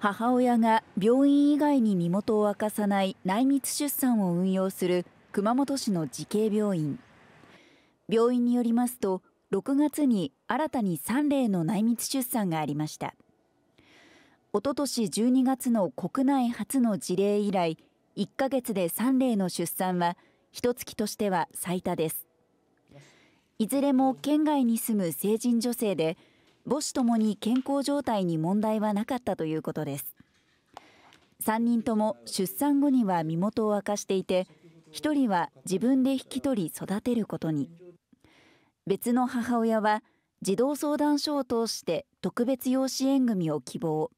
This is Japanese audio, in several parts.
母親が病院以外に身元を明かさない内密出産を運用する熊本市の慈恵病院病院によりますと6月に新たに3例の内密出産がありましたおととし12月の国内初の事例以来1ヶ月で3例の出産は一月としては最多ですいずれも県外に住む成人女性で母子ともに健康状態に問題はなかったということです3人とも出産後には身元を明かしていて1人は自分で引き取り育てることに別の母親は児童相談所を通して特別養子縁組を希望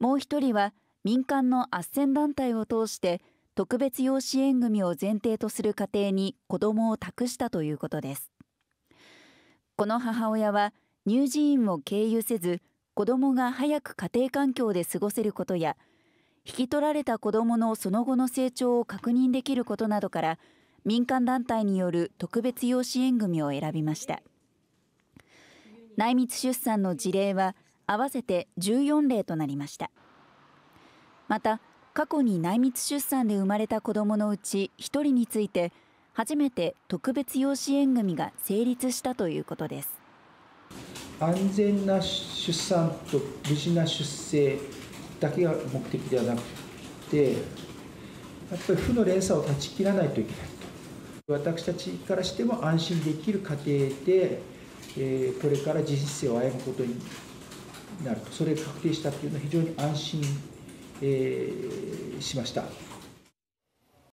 もう1人は民間の斡旋団体を通して特別養子縁組を前提とする家庭に子供を託したということですこの母親は乳児院を経由せず子どもが早く家庭環境で過ごせることや引き取られた子どものその後の成長を確認できることなどから民間団体による特別養子縁組を選びました内密出産の事例は合わせて14例となりましたまた過去に内密出産で生まれた子どものうち1人について初めて特別養子縁組が成立したということです安全な出産と無事な出生だけが目的ではなくてやっぱり負の連鎖を断ち切らないといけないと私たちからしても安心できる過程で、えー、これから人生を歩むことになるとそれが確定したっていうのは非常に安心、えー、しました。